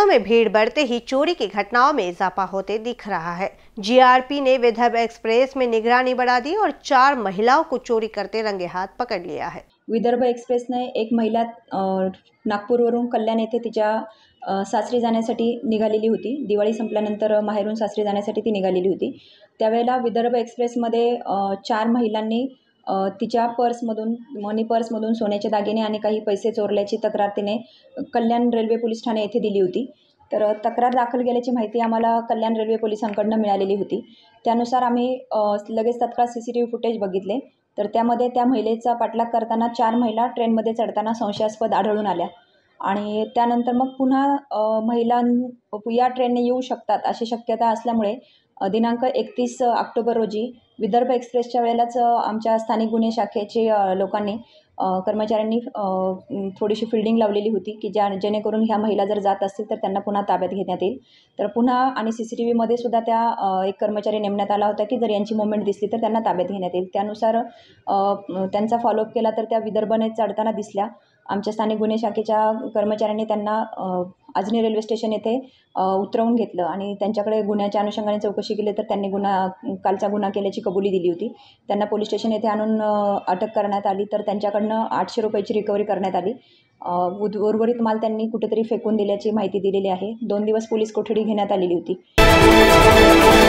थानों में भीड़ बढ़ते ही चोरी की घटनाओं में इजाफा होते दिख रहा है जीआरपी ने विदर्भ एक्सप्रेस में निगरानी बढ़ा दी और चार महिलाओं को चोरी करते रंगे हाथ पकड़ लिया है विदर्भ एक्सप्रेस ने एक महिला नागपुर वरुण कल्याण ये तिच्या सासरी जाने निघालेली होती दिवा संपल्यानंतर माहेरून सासरी जाने ती निली होती विदर्भ एक्सप्रेस मधे चार महिला तिच्या पर्समधून मनी पर्समधून सोन्याचे दागिने आणि काही पैसे चोरल्याची तक्रार तिने कल्याण रेल्वे पोलीस ठाणे येथे दिली होती तर तक्रार दाखल केल्याची माहिती आम्हाला कल्याण रेल्वे पोलिसांकडून मिळालेली होती त्यानुसार आम्ही लगेच तत्काळ C C T V footage बघितले तर त्यामध्ये त्या महिलेचा पाठलाग करताना चार महिला ट्रेनमध्ये चढताना संशयास्पद आढळून आल्या आणि त्यानंतर मग पुन्हा महिलां या ट्रेनने येऊ शकतात अशी शक्यता असल्यामुळे दिनांक एकतीस ऑक्टोबर रोजी विदर्भ एक्सप्रेसच्या वेळेलाच आमच्या स्थानिक गुन्हे शाखेचे लोकांनी कर्मचाऱ्यांनी थोडीशी फिल्डिंग लावलेली होती की ज्या जेणेकरून ह्या महिला जर जात असतील तर त्यांना पुन्हा ताब्यात घेण्यात येईल तर पुन्हा आणि सी सी टी व्हीमध्ये सुद्धा त्या एक कर्मचारी नेमण्यात आला होता की जर यांची मुवमेंट दिसली तर त्यांना ताब्यात घेण्यात येईल त्यानुसार त्यांचा फॉलोअप केला तर त्या विदर्भने चढताना दिसल्या आमच्या स्थानिक गुन्हे शाखेच्या कर्मचाऱ्यांनी त्यांना अजनी रेल्वे स्टेशन येथे उतरवून घेतलं आणि त्यांच्याकडे गुन्ह्याच्या अनुषंगाने चौकशी केली तर त्यांनी गुन्हा कालचा गुन्हा केल्याची कबुली दिली होती त्यांना पोलीस स्टेशन येथे आणून अटक करण्यात आली तर त्यांच्याकडनं आठशे रुपयाची रिकव्हरी करण्यात आली उ उर्वरित माल त्यांनी कुठेतरी फेकून दिल्याची माहिती दिलेली आहे दोन दिवस पोलीस कोठडी घेण्यात आलेली होती